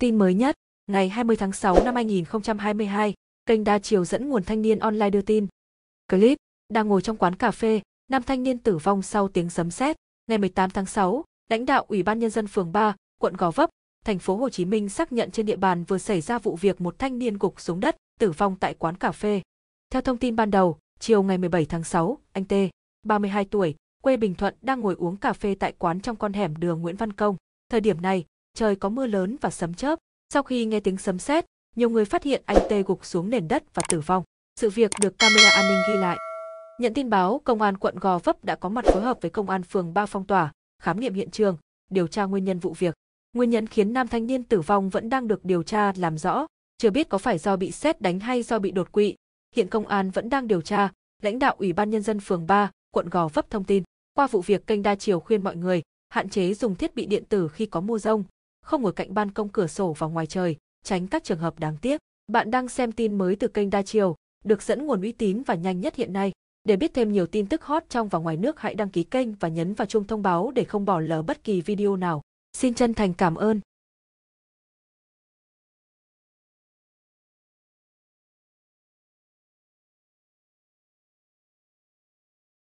Tin mới nhất, ngày 20 tháng 6 năm 2022, kênh đa chiều dẫn nguồn thanh niên online đưa tin. Clip, đang ngồi trong quán cà phê, nam thanh niên tử vong sau tiếng sấm sét. Ngày 18 tháng 6, lãnh đạo Ủy ban Nhân dân phường 3, quận Gò Vấp, thành phố Hồ Chí Minh xác nhận trên địa bàn vừa xảy ra vụ việc một thanh niên gục xuống đất, tử vong tại quán cà phê. Theo thông tin ban đầu, chiều ngày 17 tháng 6, anh T, 32 tuổi, quê Bình Thuận đang ngồi uống cà phê tại quán trong con hẻm đường Nguyễn Văn Công. Thời điểm này, trời có mưa lớn và sấm chớp. Sau khi nghe tiếng sấm sét, nhiều người phát hiện anh Tê gục xuống nền đất và tử vong. Sự việc được camera an ninh ghi lại. Nhận tin báo, công an quận Gò Vấp đã có mặt phối hợp với công an phường Ba phong tỏa, khám nghiệm hiện trường, điều tra nguyên nhân vụ việc. Nguyên nhân khiến nam thanh niên tử vong vẫn đang được điều tra làm rõ, chưa biết có phải do bị sét đánh hay do bị đột quỵ. Hiện công an vẫn đang điều tra, lãnh đạo Ủy ban nhân dân phường 3, quận Gò Vấp thông tin, qua vụ việc kênh đa chiều khuyên mọi người hạn chế dùng thiết bị điện tử khi có mưa rông, không ở cạnh ban công cửa sổ và ngoài trời, tránh các trường hợp đáng tiếc. Bạn đang xem tin mới từ kênh Đa chiều, được dẫn nguồn uy tín và nhanh nhất hiện nay. Để biết thêm nhiều tin tức hot trong và ngoài nước hãy đăng ký kênh và nhấn vào chuông thông báo để không bỏ lỡ bất kỳ video nào. Xin chân thành cảm ơn.